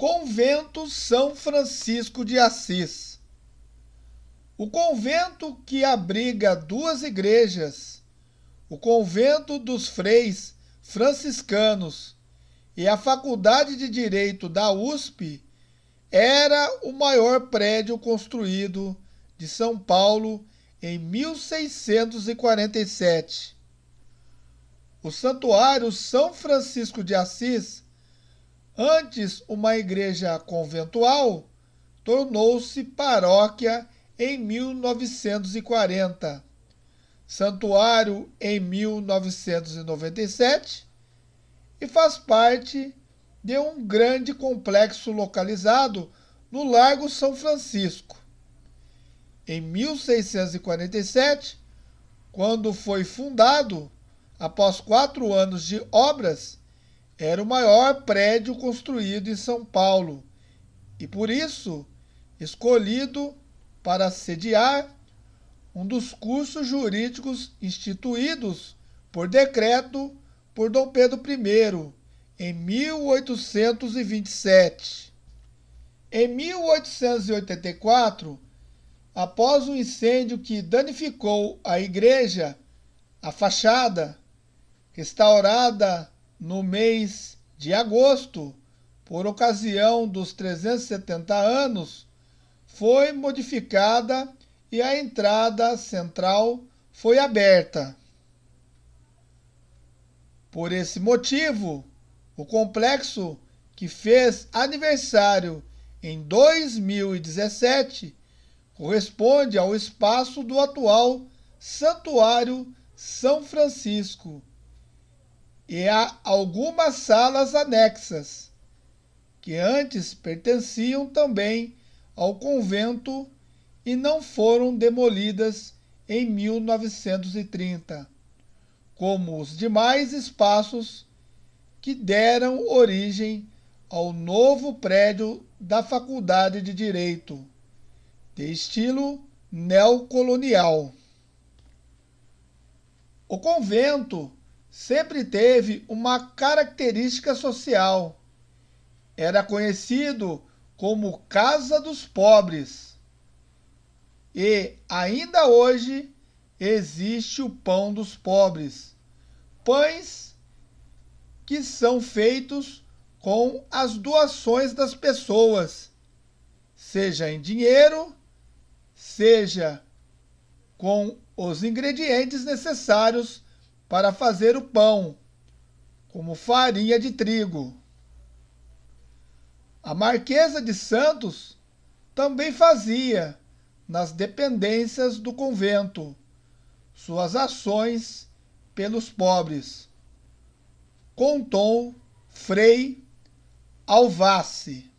Convento São Francisco de Assis. O convento que abriga duas igrejas, o convento dos freis franciscanos e a Faculdade de Direito da USP, era o maior prédio construído de São Paulo em 1647. O Santuário São Francisco de Assis Antes, uma igreja conventual tornou-se paróquia em 1940, santuário em 1997 e faz parte de um grande complexo localizado no Largo São Francisco. Em 1647, quando foi fundado, após quatro anos de obras, era o maior prédio construído em São Paulo e, por isso, escolhido para sediar um dos cursos jurídicos instituídos por decreto por Dom Pedro I em 1827. Em 1884, após um incêndio que danificou a igreja, a fachada, restaurada no mês de agosto, por ocasião dos 370 anos, foi modificada e a entrada central foi aberta. Por esse motivo, o complexo, que fez aniversário em 2017, corresponde ao espaço do atual Santuário São Francisco, e há algumas salas anexas, que antes pertenciam também ao convento e não foram demolidas em 1930, como os demais espaços que deram origem ao novo prédio da Faculdade de Direito, de estilo neocolonial. O convento sempre teve uma característica social. Era conhecido como Casa dos Pobres. E ainda hoje existe o pão dos pobres. Pães que são feitos com as doações das pessoas, seja em dinheiro, seja com os ingredientes necessários para fazer o pão, como farinha de trigo. A Marquesa de Santos também fazia, nas dependências do convento, suas ações pelos pobres. Contou Frei Alvace.